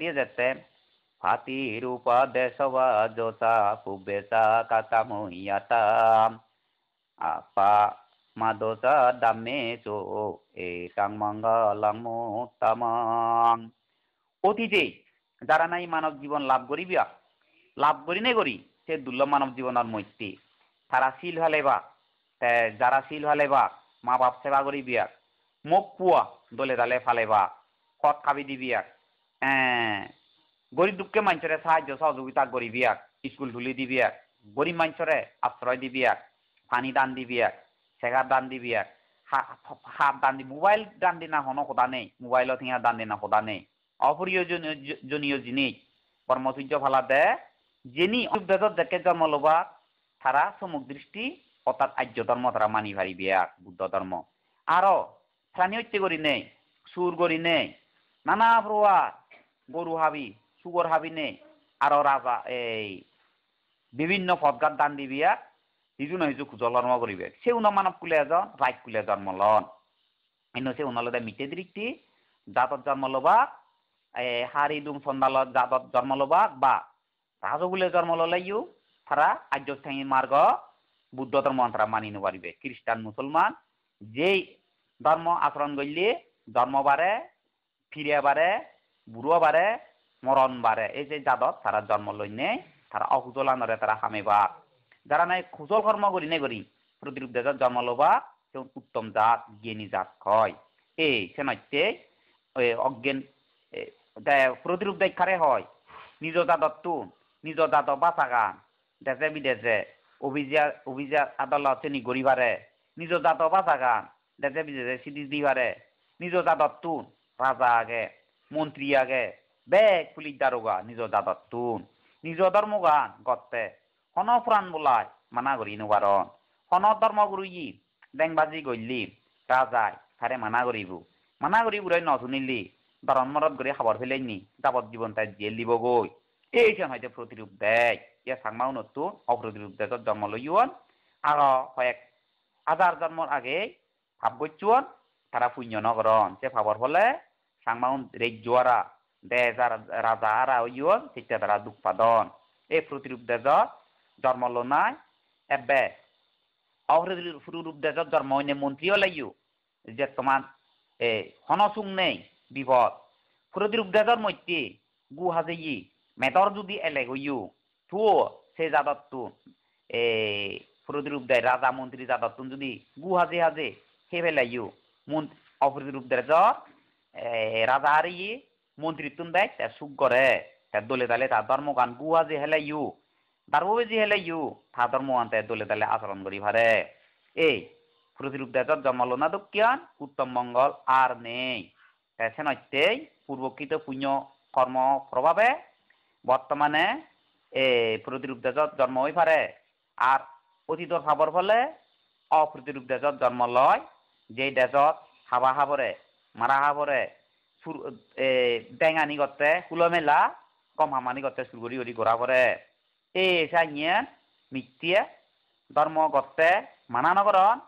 দিয়ে যাচ্ছে ದೇಶವಾಜೋತ ಪುಬ್ಬೇತ ಕತಮುಯ್ಯತ ಅಪ অতীতে যারা নাই মানব জীবন লাভ করিবা লাভ করি নে করি সে দুর্ল মানব জীবনের মৈত্রী তারা শিল বা যারা শিল বা মা বাপ সেবা করিবিয়া মোক পুয়া দলে দালে ফালেবা খত খাবি দিবিয়া গরিব দুঃখে মানুষের সাহায্য সহযোগিতা করিবি এক স্কুল ঢুলি দিবি এক গরিব মানুষের আশ্রয় দিবি এক পানি দান দিবি এক সেগার দান দিবি এক হাত দান দি মোবাইল দান দি না হনো নেই মোবাইলত হিয়া দান দিনা না খোদা নেই অপ্রয়োজনীয় জিনিস কর্মসূর্য ফালা দে যিনি বেদত দেখে জন্ম লোবা তারা চমুক দৃষ্টি অর্থাৎ আর্য ধর্ম তারা মানি ভারিবি এক বুদ্ধ ধর্ম আরো স্থানীয় হত্যা করি নেই সুর করি নেই নানা প্রকার গরু হাবি সুগর হাবি নে আরো রাজা এই বিভিন্ন পদগার দান দিবিয়া হিজু না হিজু জন্ম করিবে সে উন মানব কুলে এজন রাইক কুলে জন্ম লন এনে সে উনলদে মিটে দৃষ্টি জাতত জন্ম লবা হারি ডুম সন্দালত জাতত জন্ম লবা বা রাজগুলে জন্ম ললাইও তারা আর্য মার্গ বুদ্ধ ধর্ম তারা মানি পারিবে খ্রিস্টান মুসলমান যেই ধর্ম আচরণ করলে ধর্ম বাড়ে ফিরে বাড়ে বুড়ো বারে মরণ বারে এই যে যাদব তারা জন্ম লই নে তারা অকুজল আনরে তারা হামেবা যারা নাই কুজল কর্ম করি নে করি প্রতিরূপ দেশ জন্ম লবা উত্তম জাত জ্ঞানী জাত হয় এই সে নইতে অজ্ঞান প্রতিরূপ দেখারে হয় নিজ জাততু নিজ জাত বাঁচাগান দেশে বিদেশে অভিজা অভিজা আদালত চেনি গড়ি পারে নিজ জাত বাঁচাগান দেশে বিদেশে সিরিজ দি পারে নিজ জাততু রাজা আগে আগে বেগ খুলি দাৰোগা নিজৰ দাঁতত টোন নিজৰ ধৰ্ম গান গতে সন প্ৰাণ বোলাই মানা কৰি নোৱাৰণ সন ধৰ্ম গুৰুজী ডেংবাজি গল্লি ৰাজাই তাৰে মানা কৰিব মানা কৰি বুঢ়াই নজুনিলি দৰণ মৰত গৰি খাবৰ ফেলাই নি যাৱত জীৱন তাইত জীয়েল দিবগৈ এইখন হয়তো প্ৰতিৰূপ দেগ ইয়াৰ চাংমাও নতু অপ্ৰতিৰূপ দেগত জন্ম লৈয়ন আৰু হয় হাজাৰ জন্মৰ আগেয়ে ভাৱ গৈছোন তাৰা পুণ্য নগৰণ সেই ভাৱৰ ফলে sangmaum rek juara de jar raja ara yon sitte dara dukpadon e protirup deja জন্মলনায় এবে অহরূপ দেশত জন্ম হইনে মন্ত্রীও লাগিও যে তোমার এ হনসুং নেই বিপদ ফুরদিরূপ দেশর মধ্যে গু হাজে ই মেদর যদি এলে হইও তুও সে জাদত তু এ ফুরদিরূপ দেয় রাজা মন্ত্রী জাদত তুন যদি গু হাজে হাজে সে ফেলাইও মন্ত্রী অফরদিরূপ দেশর রাজাহারি মন্ত্রিত্বন দেয় তার সুখ করে তার দলে দালে তার ধর্ম গান গুয়া যে হেলে ইউ তার বউ যে হেলে ইউ তা ধর্ম গান তার দলে দালে আচরণ করি ভারে এই প্রতিরূপ দেশত জন্মালো না দক্ষিণ উত্তম মঙ্গল আর নেই সে নত্যেই পূর্বকৃত পুণ্য কর্ম প্রভাবে বর্তমানে এ প্রতিরূপ দেশত জন্ম হয়ে পারে আর অতীতর ভাবর ফলে অপ্রতিরূপ দেশত জন্ম লয় যেই দেশত হাবা হাবরে মাৰা পৰে মাৰাহাবৰে টেঙানি গতে কুল মেলা কম হামানি গতে কৰি গুৰি পৰে এই চাঙিয়ে মিক্তিয়ে ধৰ্ম গতে মানা নকৰণ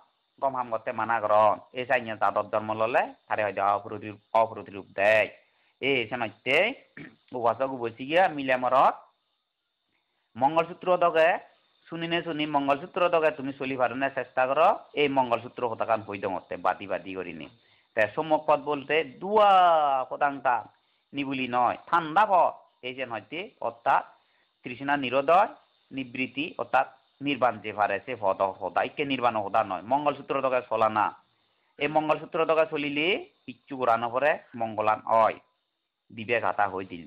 কম হাম গতে মানা কৰণ এই চাঙিয়ে যাদৱ ধৰ্ম ল'লে তাৰে হয়তো অপ্ৰতিৰূপ অপ্ৰতিৰূপ দেই এই চেনতে উপাচক উপচিকিয়া মিলে মৰত মংগলসূত্ৰ দগে চুনি নে চুনি মংগলসূত্ৰ দগে তুমি চলি পাৰনে চেষ্টা কৰ এই মংগলসূত্ৰ কথা কাৰণ হৈ দিওঁতে বাদি বাদি কৰি নি তে সম্যক পথ বলতে দুয়া কদাংটা নিবুলি নয় ঠান্ডা পথ এই যে নয়টি অর্থাৎ তৃষ্ণা নিরোদয় নিবৃতি অর্থাৎ নির্বাণ যে ভারে সে হদ সদা ইকে নির্বাণ সদা নয় মঙ্গলসূত্র চলা না এই মঙ্গলসূত্র দোকায় চলিলে ইচ্ছু পুরানো পরে মঙ্গলান হয় দিবে ঘাতা হয়ে দিল